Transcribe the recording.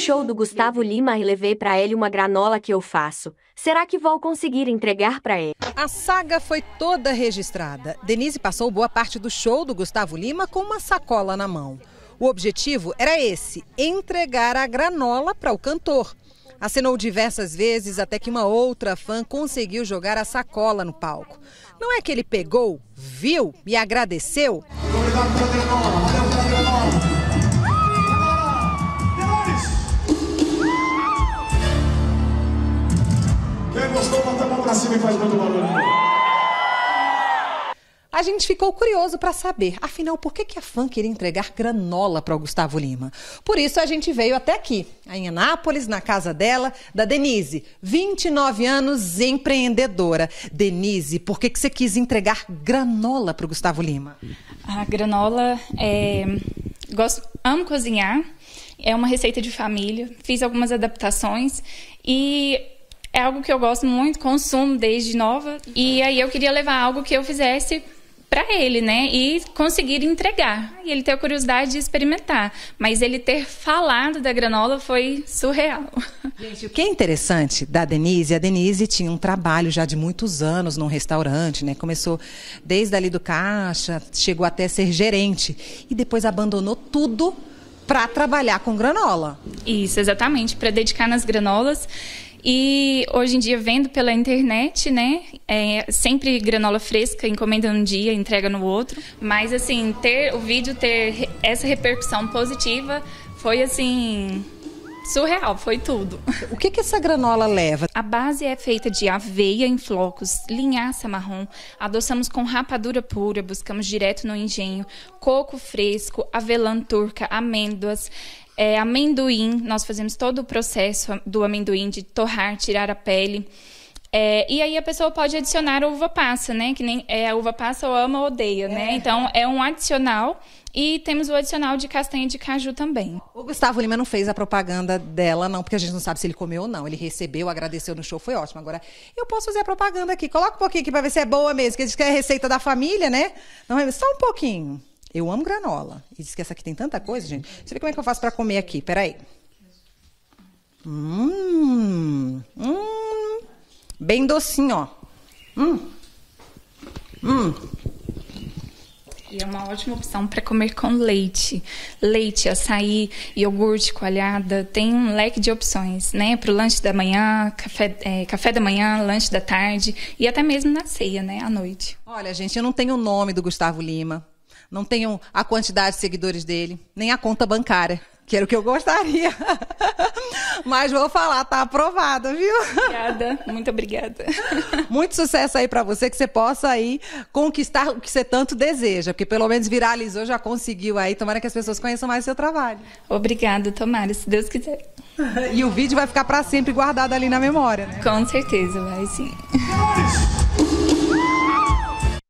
show do Gustavo Lima e levei para ele uma granola que eu faço. Será que vou conseguir entregar para ele? A saga foi toda registrada. Denise passou boa parte do show do Gustavo Lima com uma sacola na mão. O objetivo era esse: entregar a granola para o cantor. Acenou diversas vezes até que uma outra fã conseguiu jogar a sacola no palco. Não é que ele pegou, viu e agradeceu? Obrigado pela granola, valeu pela granola. também faz barulho. A gente ficou curioso para saber, afinal, por que, que a fã queria entregar granola para o Gustavo Lima? Por isso a gente veio até aqui, em Anápolis, na casa dela, da Denise, 29 anos, empreendedora. Denise, por que, que você quis entregar granola para o Gustavo Lima? A granola é. Gosto, amo cozinhar, é uma receita de família, fiz algumas adaptações e é algo que eu gosto muito, consumo desde nova. E aí eu queria levar algo que eu fizesse para ele, né? E conseguir entregar. E ele ter a curiosidade de experimentar. Mas ele ter falado da granola foi surreal. Gente, o que é interessante da Denise, a Denise tinha um trabalho já de muitos anos num restaurante, né? Começou desde ali do caixa, chegou até ser gerente. E depois abandonou tudo para trabalhar com granola. Isso, exatamente, para dedicar nas granolas. E hoje em dia vendo pela internet, né? É sempre granola fresca, encomenda um dia, entrega no outro. Mas assim, ter o vídeo ter essa repercussão positiva foi assim surreal, foi tudo. O que, que essa granola leva? A base é feita de aveia em flocos, linhaça marrom, adoçamos com rapadura pura, buscamos direto no engenho, coco fresco, avelã turca, amêndoas. É, amendoim, nós fazemos todo o processo do amendoim de torrar, tirar a pele. É, e aí a pessoa pode adicionar uva passa, né? Que nem é, a uva passa ou ama ou odeia, né? É. Então é um adicional e temos o adicional de castanha de caju também. O Gustavo Lima não fez a propaganda dela, não, porque a gente não sabe se ele comeu ou não. Ele recebeu, agradeceu no show, foi ótimo. Agora, eu posso fazer a propaganda aqui. Coloca um pouquinho aqui pra ver se é boa mesmo, que gente que é receita da família, né? Não é Só um pouquinho. Eu amo granola. E diz que essa aqui tem tanta coisa, gente. Deixa eu ver como é que eu faço pra comer aqui. Peraí. Hum. Hum. Bem docinho, ó. Hum. Hum. E é uma ótima opção para comer com leite. Leite, açaí, iogurte, coalhada, tem um leque de opções, né? Para o lanche da manhã, café, é, café da manhã, lanche da tarde e até mesmo na ceia, né? À noite. Olha, gente, eu não tenho o nome do Gustavo Lima, não tenho a quantidade de seguidores dele, nem a conta bancária que era o que eu gostaria. Mas vou falar, tá aprovada, viu? Obrigada, muito obrigada. Muito sucesso aí para você, que você possa aí conquistar o que você tanto deseja, porque pelo menos viralizou, já conseguiu aí. Tomara que as pessoas conheçam mais o seu trabalho. Obrigada, tomara, se Deus quiser. E o vídeo vai ficar para sempre guardado ali na memória, né? Com certeza, vai sim.